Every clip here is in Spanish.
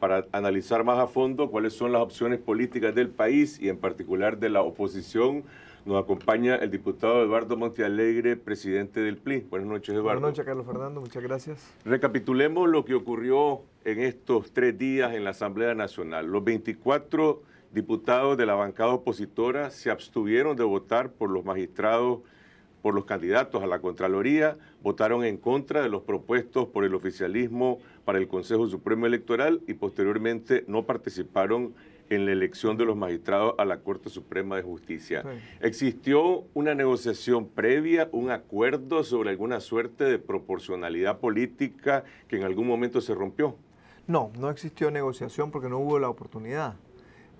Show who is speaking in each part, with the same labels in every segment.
Speaker 1: Para analizar más a fondo cuáles son las opciones políticas del país y en particular de la oposición, nos acompaña el diputado Eduardo Montealegre, presidente del PLI. Buenas noches, Eduardo. Buenas noches,
Speaker 2: Carlos Fernando. Muchas gracias.
Speaker 1: Recapitulemos lo que ocurrió en estos tres días en la Asamblea Nacional. Los 24 diputados de la bancada opositora se abstuvieron de votar por los magistrados por los candidatos a la Contraloría, votaron en contra de los propuestos por el oficialismo para el Consejo Supremo Electoral y posteriormente no participaron en la elección de los magistrados a la Corte Suprema de Justicia. ¿Existió una negociación previa, un acuerdo sobre alguna suerte de proporcionalidad política que en algún momento se rompió?
Speaker 2: No, no existió negociación porque no hubo la oportunidad.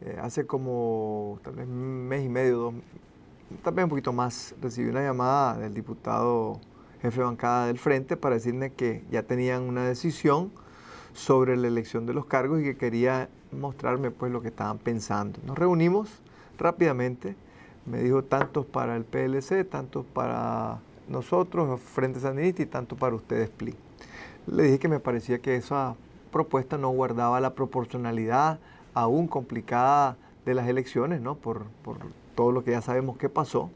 Speaker 2: Eh, hace como tal vez un mes y medio, dos, también un poquito más, recibí una llamada del diputado jefe de bancada del Frente para decirme que ya tenían una decisión sobre la elección de los cargos y que quería mostrarme pues lo que estaban pensando. Nos reunimos rápidamente, me dijo tantos para el PLC, tantos para nosotros, Frente Sandinista y tanto para ustedes, PLI. Le dije que me parecía que esa propuesta no guardaba la proporcionalidad aún complicada de las elecciones, ¿no? por todo lo que ya sabemos que pasó,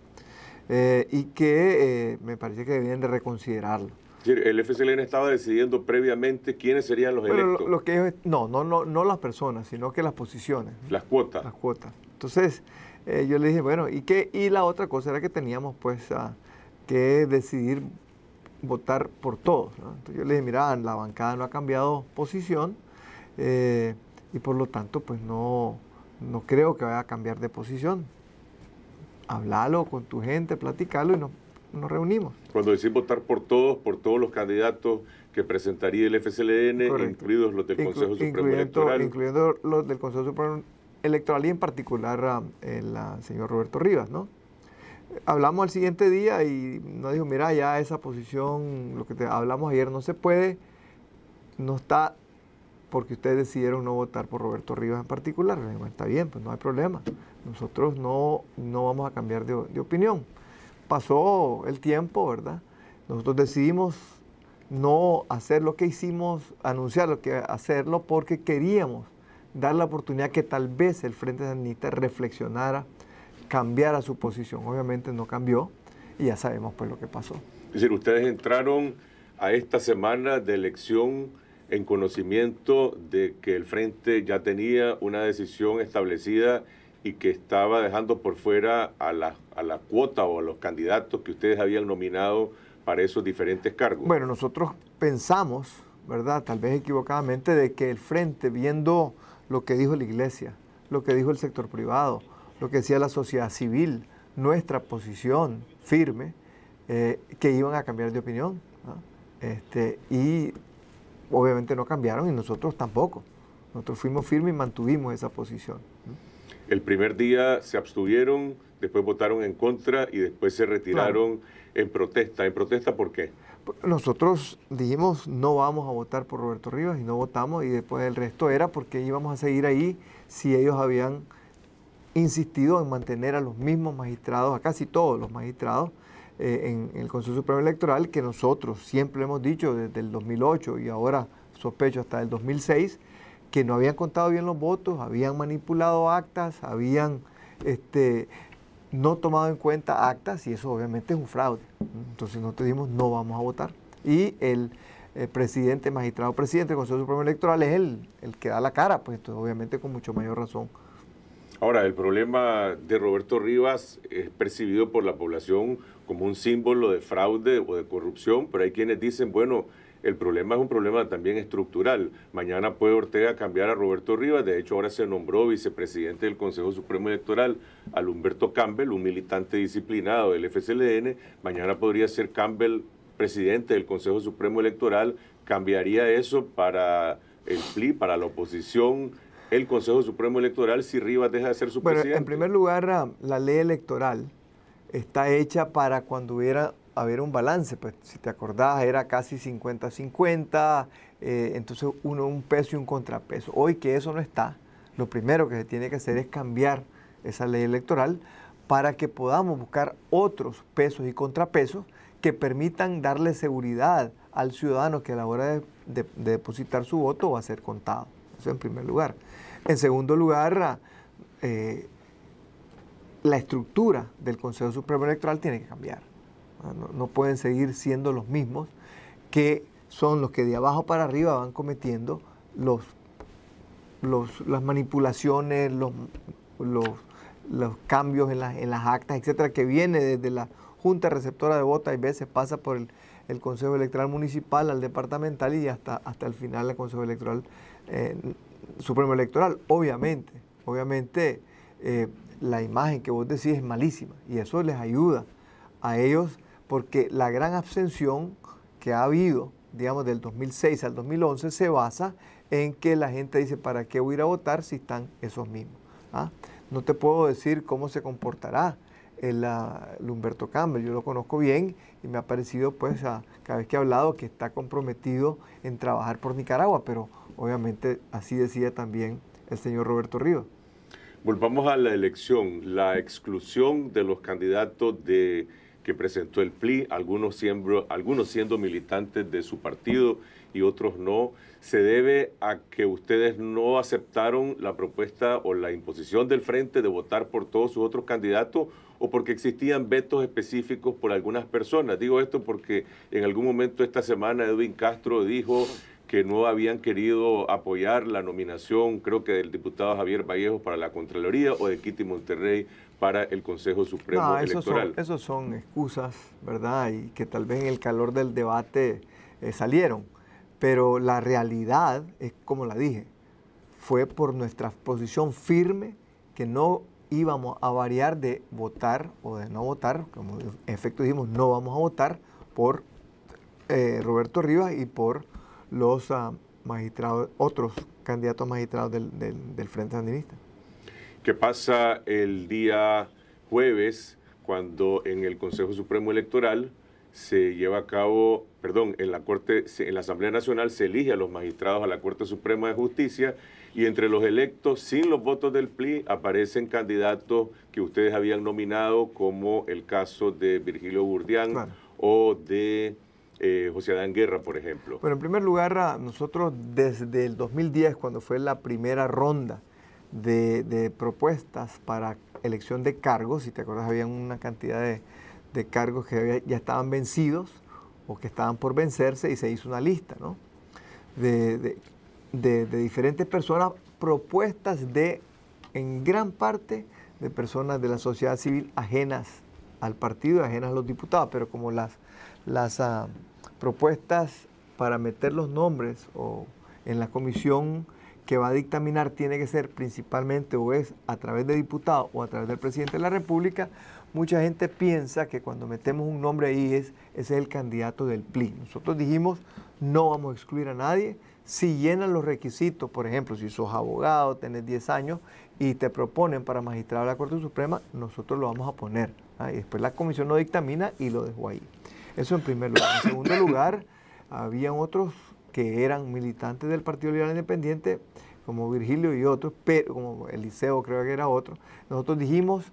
Speaker 2: eh, y que eh, me parece que debían de reconsiderarlo.
Speaker 1: El FCLN estaba decidiendo previamente quiénes serían los electos.
Speaker 2: no, no, no, no las personas, sino que las posiciones.
Speaker 1: Las cuotas. Las cuotas.
Speaker 2: Entonces, eh, yo le dije, bueno, ¿y qué? Y la otra cosa era que teníamos pues que decidir votar por todos. Entonces yo le dije, mira, la bancada no ha cambiado posición y por lo tanto pues no, no creo que vaya a cambiar de posición. Hablalo con tu gente, platicarlo y nos, nos reunimos.
Speaker 1: Cuando decís votar por todos, por todos los candidatos que presentaría el FCLN, incluidos los del Consejo Supremo Electoral.
Speaker 2: Incluyendo los del Consejo Supremo Electoral y en particular el, señor Roberto Rivas, ¿no? Hablamos al siguiente día y nos dijo, mira, ya esa posición, lo que te hablamos ayer no se puede, no está porque ustedes decidieron no votar por Roberto Rivas en particular. está bien, pues no hay problema. Nosotros no, no vamos a cambiar de, opinión. Pasó el tiempo, ¿verdad? Nosotros decidimos no hacer lo que hicimos, anunciar lo que hacerlo, porque queríamos dar la oportunidad que tal vez el Frente Sandinista reflexionara, cambiara su posición. Obviamente no cambió y ya sabemos pues lo que pasó.
Speaker 1: Es decir, ustedes entraron a esta semana de elección en conocimiento de que el Frente ya tenía una decisión establecida y que estaba dejando por fuera a la, cuota o a los candidatos que ustedes habían nominado para esos diferentes cargos? Bueno,
Speaker 2: nosotros pensamos, ¿verdad? Tal vez equivocadamente, de que el Frente, viendo lo que dijo la Iglesia, lo que dijo el sector privado, lo que decía la sociedad civil, nuestra posición firme, eh, que iban a cambiar de opinión. Este, y obviamente no cambiaron y nosotros tampoco. Nosotros fuimos firmes y mantuvimos esa posición.
Speaker 1: El primer día se abstuvieron, después votaron en contra y después se retiraron en protesta. ¿En protesta por qué?
Speaker 2: Nosotros dijimos no vamos a votar por Roberto Rivas y no votamos y después el resto era porque íbamos a seguir ahí si ellos habían insistido en mantener a los mismos magistrados, a casi todos los magistrados, eh, en, el Consejo Supremo Electoral, que nosotros siempre hemos dicho desde el 2008 y ahora sospecho hasta el 2006, que no habían contado bien los votos, habían manipulado actas, habían este, no tomado en cuenta actas y eso obviamente es un fraude. Entonces nosotros dijimos no vamos a votar. Y el, eh, presidente, magistrado presidente del Consejo Supremo Electoral es el, el que da la cara, pues obviamente con mucho mayor razón
Speaker 1: Ahora, el problema de Roberto Rivas es percibido por la población como un símbolo de fraude o de corrupción, pero hay quienes dicen, bueno, el problema es un problema también estructural. Mañana puede Ortega cambiar a Roberto Rivas, de hecho ahora se nombró vicepresidente del Consejo Supremo Electoral al Humberto Campbell, un militante disciplinado del FCLN, mañana podría ser Campbell presidente del Consejo Supremo Electoral, cambiaría eso para el PLI, para la oposición el Consejo Supremo Electoral si Rivas deja de ser su presidente? En primer
Speaker 2: lugar, la ley electoral está hecha para cuando hubiera haber un balance, pues si te acordás era casi 50-50, eh, entonces uno un peso y un contrapeso. Hoy que eso no está, lo primero que se tiene que hacer es cambiar esa ley electoral para que podamos buscar otros pesos y contrapesos que permitan darle seguridad al ciudadano que a la hora de depositar su voto va a ser contado. Eso en primer lugar. En segundo lugar, eh, la estructura del Consejo Supremo Electoral tiene que cambiar. Ah, no, pueden seguir siendo los mismos que son los que de abajo para arriba van cometiendo los, las manipulaciones, los, los, cambios en, las actas, etcétera, que viene desde la Junta Receptora de Votos, y veces pasa por el, Consejo Electoral Municipal, al departamental y hasta, hasta el final el Consejo Electoral eh, Supremo Electoral. Obviamente, obviamente eh, la imagen que vos decís es malísima y eso les ayuda a ellos porque la gran abstención que ha habido, digamos, del 2006 al 2011 se basa en que la gente dice, ¿para qué voy a ir a votar si están esos mismos? ¿Ah? No te puedo decir cómo se comportará eh, el, Humberto Campbell, yo lo conozco bien y me ha parecido, pues, a, cada vez que he hablado, que está comprometido en trabajar por Nicaragua, pero Obviamente así decía también el señor Roberto Río.
Speaker 1: Volvamos a la elección, la exclusión de los candidatos de, que presentó el PLI, algunos, algunos siendo militantes de su partido y otros no, se debe a que ustedes no aceptaron la propuesta o la imposición del frente de votar por todos sus otros candidatos o porque existían vetos específicos por algunas personas. Digo esto porque en algún momento esta semana Edwin Castro dijo que no habían querido apoyar la nominación, creo que del diputado Javier Vallejo para la Contraloría o de Kitty Monterrey para el Consejo Supremo no, Electoral.
Speaker 2: Son, esos son excusas, ¿verdad? Y que tal vez en el calor del debate eh, salieron. Pero la realidad es, como la dije, fue por nuestra posición firme que no íbamos a variar de votar o de no votar, como en efecto dijimos, no vamos a votar por eh, Roberto Rivas y por los ah, magistrados, otros candidatos magistrados del, del, Frente Sandinista.
Speaker 1: ¿Qué pasa el día jueves cuando en el Consejo Supremo Electoral se lleva a cabo, perdón, en la Corte, en la Asamblea Nacional se elige a los magistrados a la Corte Suprema de Justicia y entre los electos, sin los votos del PLI, aparecen candidatos que ustedes habían nominado, como el caso de Virgilio Burdián o de eh, José Adán Guerra, por ejemplo? Bueno,
Speaker 2: en primer lugar, nosotros desde el 2010, cuando fue la primera ronda de, propuestas para elección de cargos, si te acuerdas, había una cantidad de, cargos que ya estaban vencidos o que estaban por vencerse y se hizo una lista, ¿no? De, de diferentes personas, propuestas de, en gran parte, de personas de la sociedad civil ajenas al partido, ajenas a los diputados, pero como las las ah, propuestas para meter los nombres o en la comisión que va a dictaminar tiene que ser principalmente o es a través de diputados o a través del presidente de la República, mucha gente piensa que cuando metemos un nombre ahí es es el candidato del PLI. Nosotros dijimos no vamos a excluir a nadie. Si llenan los requisitos, por ejemplo, si sos abogado, tenés 10 años y te proponen para magistrado de la Corte Suprema, nosotros lo vamos a poner. ¿ah? después la comisión no dictamina y lo dejo ahí. Eso en primer lugar. En segundo lugar, habían otros que eran militantes del Partido Liberal Independiente, como Virgilio y otros, pero como Eliseo creo que era otro. Nosotros dijimos,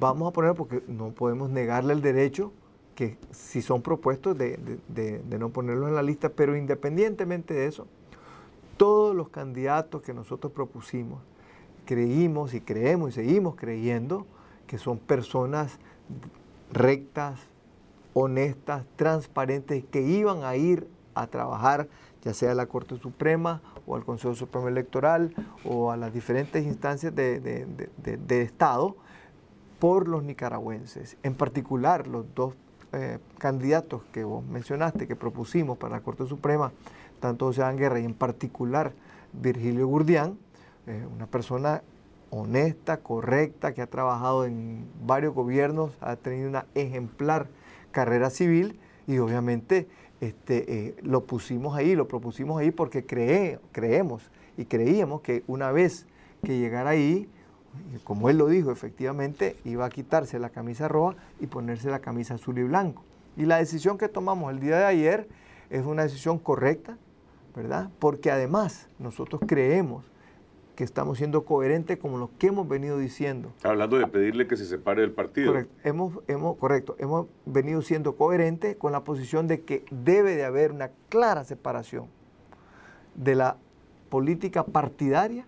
Speaker 2: vamos a poner, porque no podemos negarle el derecho que si son propuestos de no ponerlos en la lista, pero independientemente de eso, todos los candidatos que nosotros propusimos, creímos y creemos y seguimos creyendo que son personas rectas, honestas, transparentes, que iban a ir a trabajar, ya sea a la Corte Suprema o al Consejo Supremo Electoral o a las diferentes instancias de, Estado, por los nicaragüenses. En particular, los dos eh, candidatos que vos mencionaste, que propusimos para la Corte Suprema, tanto José Guerra y en particular Virgilio Gurdián, eh, una persona honesta, correcta, que ha trabajado en varios gobiernos, ha tenido una ejemplar carrera civil y obviamente este, eh, lo pusimos ahí, lo propusimos ahí porque creemos y creíamos que una vez que llegara ahí, como él lo dijo, efectivamente iba a quitarse la camisa roja y ponerse la camisa azul y blanco. Y la decisión que tomamos el día de ayer es una decisión correcta, ¿verdad? Porque además nosotros creemos que estamos siendo coherentes con lo que hemos venido diciendo.
Speaker 1: Hablando de pedirle que se separe del partido. Correcto,
Speaker 2: hemos, hemos, correcto, hemos venido siendo coherentes con la posición de que debe de haber una clara separación de la política partidaria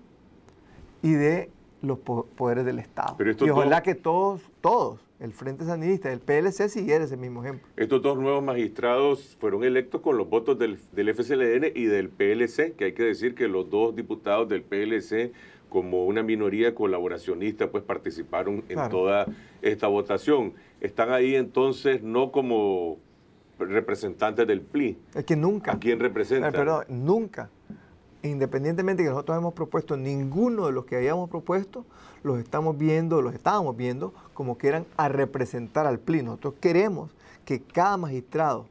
Speaker 2: y de los poderes del Estado.
Speaker 1: y ojalá
Speaker 2: que todos, todos el Frente Sandinista, el PLC sigue ese mismo ejemplo.
Speaker 1: Estos dos nuevos magistrados fueron electos con los votos del, FCLN y del PLC, que hay que decir que los dos diputados del PLC, como una minoría colaboracionista, pues participaron en toda esta votación. Están ahí entonces no como representantes del PLI. Es que nunca. ¿A quién representan? Eh, perdón,
Speaker 2: nunca independientemente de que nosotros hemos propuesto, ninguno de los que habíamos propuesto, los estamos viendo, los estábamos viendo como que eran a representar al PLI. Nosotros queremos que cada magistrado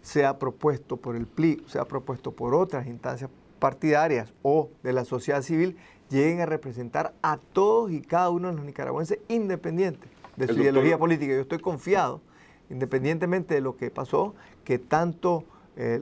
Speaker 2: sea propuesto por el PLI, sea propuesto por otras instancias partidarias o de la sociedad civil, lleguen a representar a todos y cada uno de los nicaragüenses independientes de su ideología política. Yo estoy confiado, independientemente de lo que pasó, que tanto eh,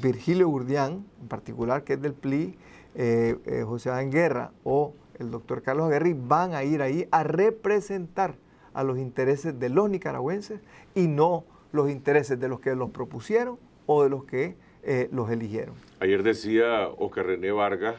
Speaker 2: Virgilio Gurdián, en particular, que es del PLI, eh, eh, José Adán Guerra o el doctor Carlos Aguirre, van a ir ahí a representar a los intereses de los nicaragüenses y no los intereses de los que los propusieron o de los que eh, los eligieron.
Speaker 1: Ayer decía Oscar René Vargas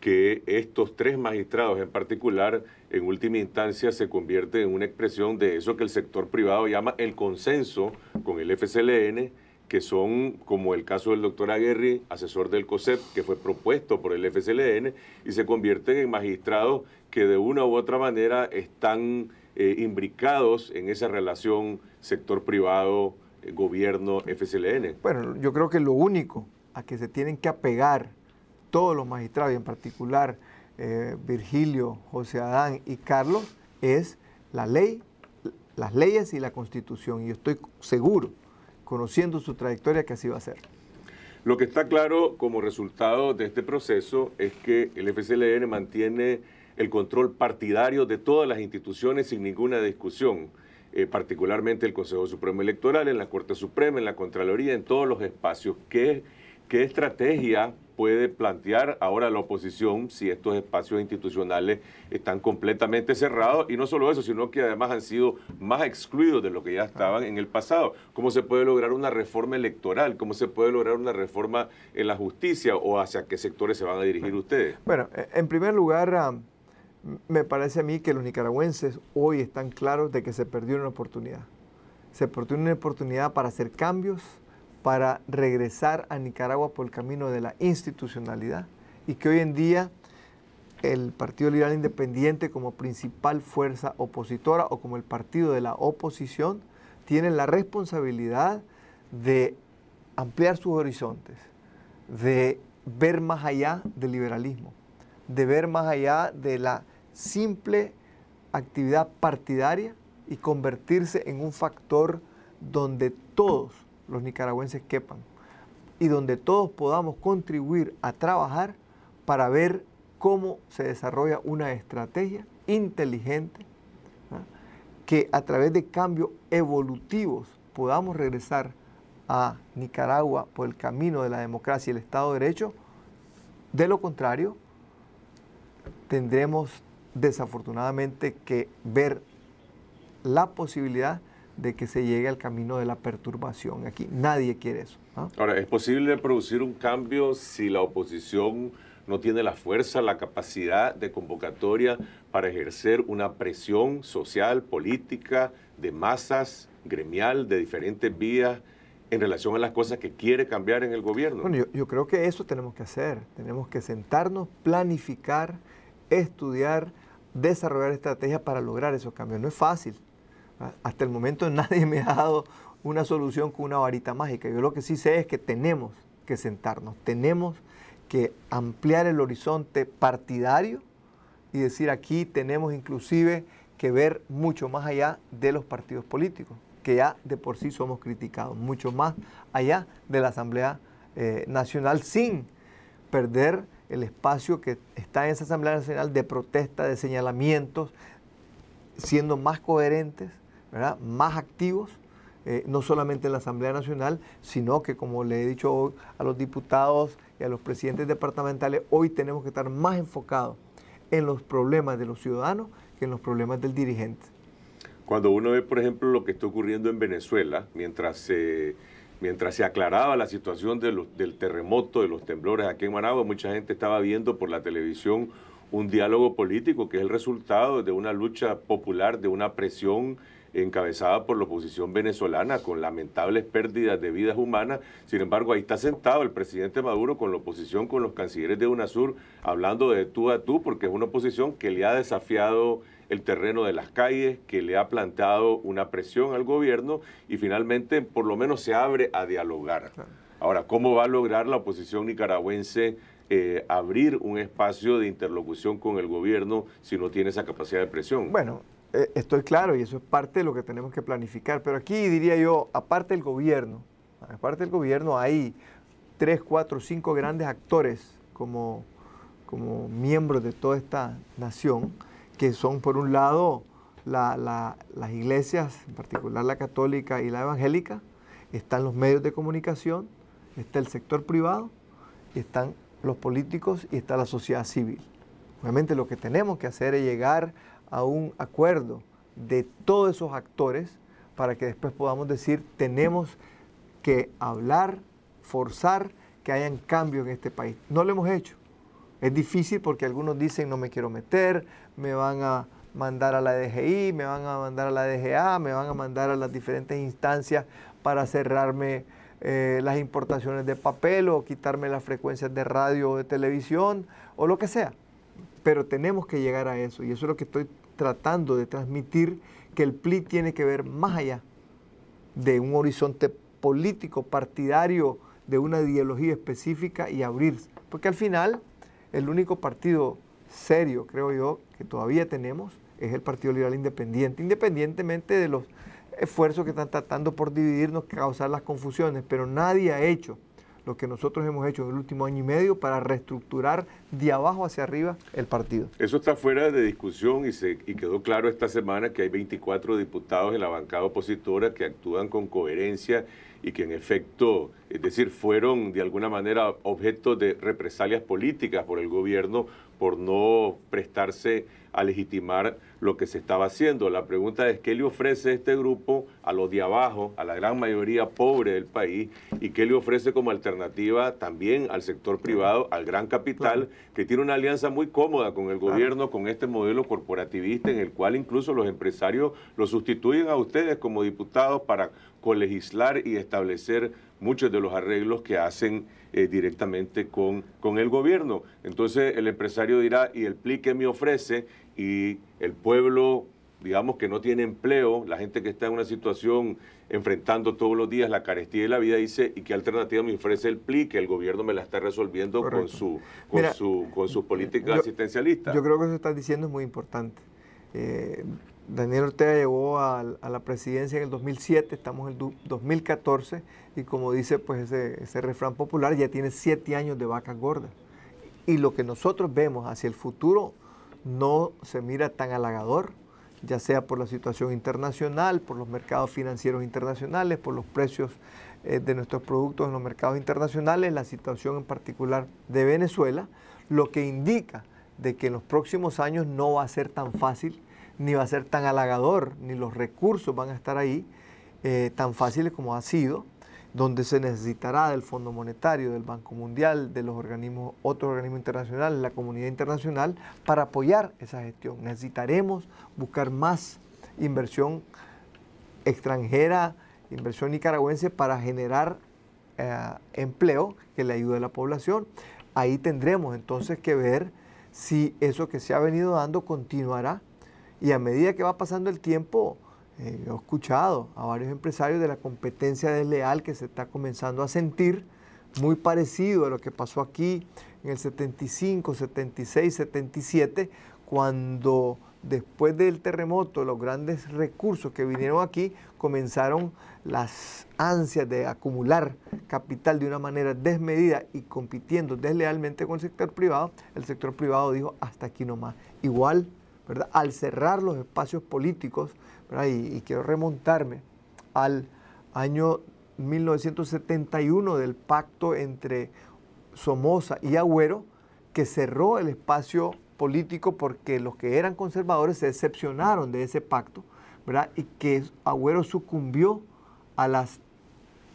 Speaker 1: que estos tres magistrados en particular, en última instancia, se convierten en una expresión de eso que el sector privado llama el consenso con el FCLN que son como el caso del doctor Aguirre, asesor del COSEP, que fue propuesto por el FSLN, y se convierten en magistrados que de una u otra manera están eh, imbricados en esa relación sector privado, eh, gobierno, FSLN.
Speaker 2: Bueno, yo creo que lo único a que se tienen que apegar todos los magistrados, y en particular eh, Virgilio, José Adán y Carlos, es la ley, las leyes y la constitución. Y estoy seguro conociendo su trayectoria, que así va a ser.
Speaker 1: Lo que está claro como resultado de este proceso es que el FCLN mantiene el control partidario de todas las instituciones sin ninguna discusión, eh, particularmente el Consejo Supremo Electoral, en la Corte Suprema, en la Contraloría, en todos los espacios. ¿Qué, qué estrategia puede plantear ahora la oposición si estos espacios institucionales están completamente cerrados y no solo eso, sino que además han sido más excluidos de lo que ya estaban en el pasado. ¿Cómo se puede lograr una reforma electoral? ¿Cómo se puede lograr una reforma en la justicia o hacia qué sectores se van a dirigir ustedes?
Speaker 2: Bueno, eh, en primer lugar, ah, me parece a mí que los nicaragüenses hoy están claros de que se perdió una oportunidad. Se perdió una oportunidad para hacer cambios, para regresar a Nicaragua por el camino de la institucionalidad y que hoy en día el Partido Liberal Independiente como principal fuerza opositora o como el partido de la oposición tiene la responsabilidad de ampliar sus horizontes, de ver más allá del liberalismo, de ver más allá de la simple actividad partidaria y convertirse en un factor donde todos los nicaragüenses quepan y donde todos podamos contribuir a trabajar para ver cómo se desarrolla una estrategia inteligente que a través de cambios evolutivos podamos regresar a Nicaragua por el camino de la democracia y el Estado de Derecho. De lo contrario, tendremos desafortunadamente que ver la posibilidad de que se llegue al camino de la perturbación aquí. Nadie quiere eso. ¿ah?
Speaker 1: Ahora, ¿es posible producir un cambio si la oposición no tiene la fuerza, la capacidad de convocatoria para ejercer una presión social, política, de masas, gremial, de diferentes vías? en relación a las cosas que quiere cambiar en el gobierno. Bueno, yo,
Speaker 2: yo, creo que eso tenemos que hacer. Tenemos que sentarnos, planificar, estudiar, desarrollar estrategias para lograr esos cambios. No es fácil, hasta el momento nadie me ha dado una solución con una varita mágica. Yo lo que sí sé es que tenemos que sentarnos, tenemos que ampliar el horizonte partidario y decir aquí tenemos inclusive que ver mucho más allá de los partidos políticos, que ya de por sí somos criticados, mucho más allá de la Asamblea eh, Nacional sin perder el espacio que está en esa Asamblea Nacional de protesta, de señalamientos, siendo más coherentes más activos, eh, no solamente en la Asamblea Nacional, sino que, como le he dicho a los diputados y a los presidentes departamentales, hoy tenemos que estar más enfocados en los problemas de los ciudadanos que en los problemas del dirigente.
Speaker 1: Cuando uno ve, por ejemplo, lo que está ocurriendo en Venezuela, mientras se... mientras se aclaraba la situación del terremoto, de los temblores aquí en Managua, mucha gente estaba viendo por la televisión un diálogo político que es el resultado de una lucha popular, de una presión encabezada por la oposición venezolana, con lamentables pérdidas de vidas humanas. Sin embargo, ahí está sentado el presidente Maduro con la oposición, con los cancilleres de UNASUR, hablando de tú a tú, porque es una oposición que le ha desafiado el terreno de las calles, que le ha planteado una presión al gobierno y finalmente por lo menos se abre a dialogar. Ahora, ¿cómo va a lograr la oposición nicaragüense eh, abrir un espacio de interlocución con el gobierno si no tiene esa capacidad de presión? Bueno,
Speaker 2: eh, estoy claro y eso es parte de lo que tenemos que planificar. Pero aquí diría yo, aparte del gobierno, aparte del gobierno hay tres, cuatro, cinco grandes actores como, como miembros de toda esta nación, que son por un lado las iglesias, en particular la católica y la evangélica, están los medios de comunicación, está el sector privado, están los políticos y está la sociedad civil. Obviamente lo que tenemos que hacer es llegar a un acuerdo de todos esos actores para que después podamos decir tenemos que hablar, forzar que hayan cambios en este país. No lo hemos hecho. Es difícil porque algunos dicen no me quiero meter, me van a mandar a la DGI, me van a mandar a la DGA, me van a mandar a las diferentes instancias para cerrarme eh, las importaciones de papel o quitarme las frecuencias de radio o de televisión o lo que sea. Pero tenemos que llegar a eso y eso es lo que estoy tratando de transmitir, que el PLI tiene que ver más allá de un horizonte político, partidario, de una ideología específica y abrirse. Porque al final, el único partido serio, creo yo, que todavía tenemos es el Partido Liberal Independiente, independientemente de los esfuerzos que están tratando por dividirnos, causar las confusiones, pero nadie ha hecho lo que nosotros hemos hecho en el último año y medio para reestructurar de abajo hacia arriba el partido.
Speaker 1: Eso está fuera de discusión y, se, y quedó claro esta semana que hay 24 diputados en la bancada opositora que actúan con coherencia y que en efecto, es decir, fueron de alguna manera objeto de represalias políticas por el gobierno por no prestarse a legitimar lo que se estaba haciendo. La pregunta es, ¿qué le ofrece este grupo a los de abajo, a la gran mayoría pobre del país, y qué le ofrece como alternativa también al sector privado, al gran capital, que tiene una alianza muy cómoda con el gobierno, con este modelo corporativista en el cual incluso los empresarios lo sustituyen a ustedes como diputados para colegislar y establecer muchos de los arreglos que hacen eh, directamente con, con el gobierno. Entonces el empresario dirá, ¿y el PLI qué me ofrece? y el pueblo, digamos, que no tiene empleo, la gente que está en una situación enfrentando todos los días la carestía de la vida, dice, ¿y qué alternativa me ofrece el PLI? Que el gobierno me la está resolviendo con su, con, su, con sus eh, políticas asistencialistas. Yo creo
Speaker 2: que eso que diciendo es muy importante. Eh, Daniel Ortega llegó a, la presidencia en el 2007, estamos en el 2014, y como dice pues ese, ese refrán popular, ya tiene siete años de vacas gordas. Y lo que nosotros vemos hacia el futuro no se mira tan halagador, ya sea por la situación internacional, por los mercados financieros internacionales, por los precios eh, de nuestros productos en los mercados internacionales, la situación en particular de Venezuela, lo que indica de que en los próximos años no va a ser tan fácil, ni va a ser tan halagador, ni los recursos van a estar ahí eh, tan fáciles como ha sido donde se necesitará del Fondo Monetario, del Banco Mundial, de los organismos, otros organismos internacionales, la comunidad internacional, para apoyar esa gestión. Necesitaremos buscar más inversión extranjera, inversión nicaragüense para generar eh, empleo que le ayude a la población. Ahí tendremos entonces que ver si eso que se ha venido dando continuará y a medida que va pasando el tiempo, eh, he escuchado a varios empresarios de la competencia desleal que se está comenzando a sentir, muy parecido a lo que pasó aquí en el 75, 76, 77, cuando después del terremoto los grandes recursos que vinieron aquí comenzaron las ansias de acumular capital de una manera desmedida y compitiendo deslealmente con el sector privado, el sector privado dijo hasta aquí nomás. Igual, ¿verdad? Al cerrar los espacios políticos, y, quiero remontarme al año 1971 del pacto entre Somoza y Agüero, que cerró el espacio político porque los que eran conservadores se decepcionaron de ese pacto, ¿verdad? Y que Agüero sucumbió a las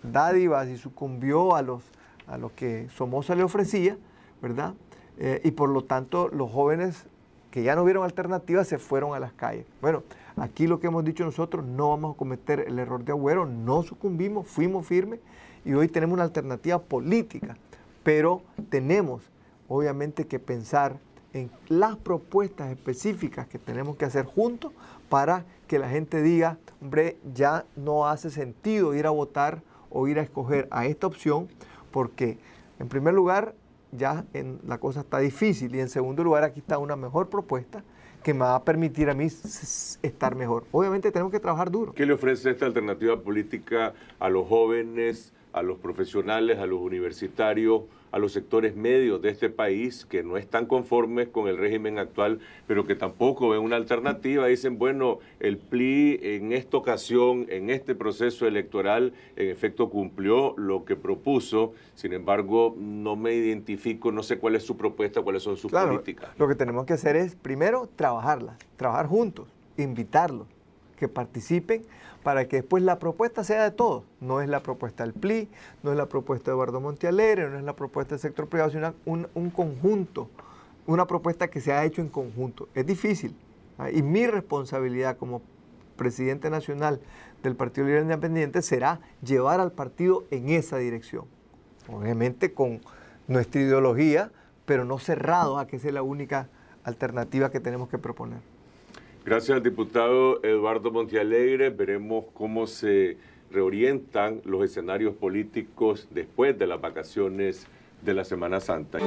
Speaker 2: dádivas y sucumbió a, los, a lo que Somoza le ofrecía, ¿verdad? Eh, y por lo tanto los jóvenes que ya no vieron alternativas se fueron a las calles. Bueno, Aquí lo que hemos dicho nosotros, no vamos a cometer el error de Agüero, no sucumbimos, fuimos firmes y hoy tenemos una alternativa política, pero tenemos obviamente que pensar en las propuestas específicas que tenemos que hacer juntos para que la gente diga, hombre, ya no hace sentido ir a votar o ir a escoger a esta opción, porque en primer lugar ya la cosa está difícil y en segundo lugar aquí está una mejor propuesta que me va a permitir a mí estar mejor. Obviamente tenemos que trabajar duro.
Speaker 1: ¿Qué le ofrece esta alternativa política a los jóvenes? a los profesionales, a los universitarios, a los sectores medios de este país que no están conformes con el régimen actual, pero que tampoco ven una alternativa. Dicen, bueno, el PLI en esta ocasión, en este proceso electoral, en efecto cumplió lo que propuso, sin embargo, no me identifico, no sé cuál es su propuesta, cuáles son sus políticas.
Speaker 2: Lo que tenemos que hacer es, primero, trabajarlas, trabajar juntos, invitarlos que participen para que después la propuesta sea de todos. No es la propuesta del PLI, no es la propuesta de Eduardo Montialere, no es la propuesta del sector privado, sino un, conjunto, una propuesta que se ha hecho en conjunto. Es difícil ¿ah? y mi responsabilidad como presidente nacional del Partido Liberal Independiente será llevar al partido en esa dirección. Obviamente con nuestra ideología, pero no cerrado a que sea la única alternativa que tenemos que proponer.
Speaker 1: Gracias al diputado Eduardo Montialegre. Veremos cómo se reorientan los escenarios políticos después de las vacaciones de la Semana Santa.